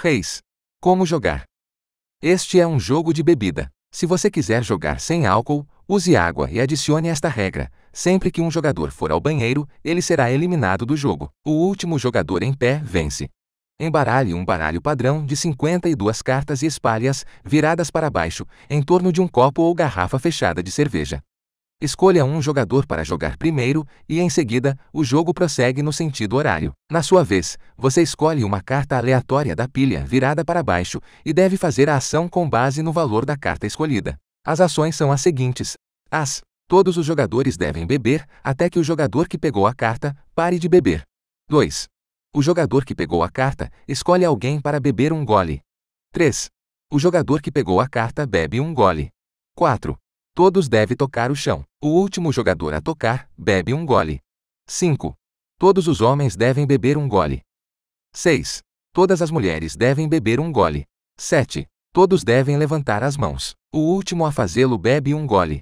Reis. Como jogar? Este é um jogo de bebida. Se você quiser jogar sem álcool, use água e adicione esta regra: sempre que um jogador for ao banheiro, ele será eliminado do jogo. O último jogador em pé vence. Embaralhe um baralho padrão de 52 cartas e espalhe-as, viradas para baixo, em torno de um copo ou garrafa fechada de cerveja. Escolha um jogador para jogar primeiro e, em seguida, o jogo prossegue no sentido horário. Na sua vez, você escolhe uma carta aleatória da pilha virada para baixo e deve fazer a ação com base no valor da carta escolhida. As ações são as seguintes: As. Todos os jogadores devem beber até que o jogador que pegou a carta pare de beber. 2. O jogador que pegou a carta escolhe alguém para beber um gole. 3. O jogador que pegou a carta bebe um gole. 4. Todos devem tocar o chão. O último jogador a tocar bebe um gole. 5. Todos os homens devem beber um gole. 6. Todas as mulheres devem beber um gole. 7. Todos devem levantar as mãos. O último a fazê-lo bebe um gole.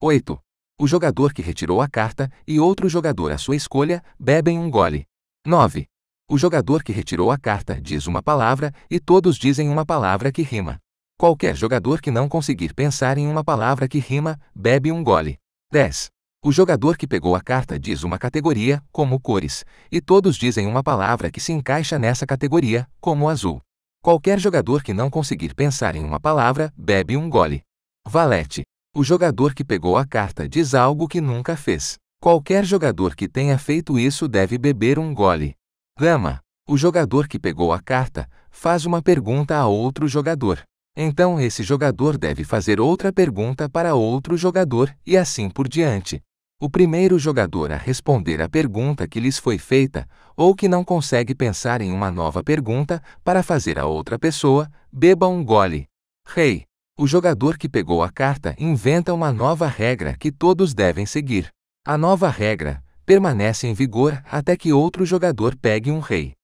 8. O jogador que retirou a carta e outro jogador à sua escolha bebem um gole. 9. O jogador que retirou a carta diz uma palavra e todos dizem uma palavra que rima. Qualquer jogador que não conseguir pensar em uma palavra que rima, bebe um gole. 10. O jogador que pegou a carta diz uma categoria, como cores, e todos dizem uma palavra que se encaixa nessa categoria, como azul. Qualquer jogador que não conseguir pensar em uma palavra, bebe um gole. Valete. O jogador que pegou a carta diz algo que nunca fez. Qualquer jogador que tenha feito isso deve beber um gole. Dama. O jogador que pegou a carta faz uma pergunta a outro jogador. Então esse jogador deve fazer outra pergunta para outro jogador e assim por diante. O primeiro jogador a responder a pergunta que lhes foi feita, ou que não consegue pensar em uma nova pergunta para fazer a outra pessoa, beba um gole. Rei. Hey, o jogador que pegou a carta inventa uma nova regra que todos devem seguir. A nova regra permanece em vigor até que outro jogador pegue um rei.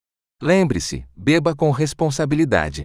Lembre-se, beba com responsabilidade.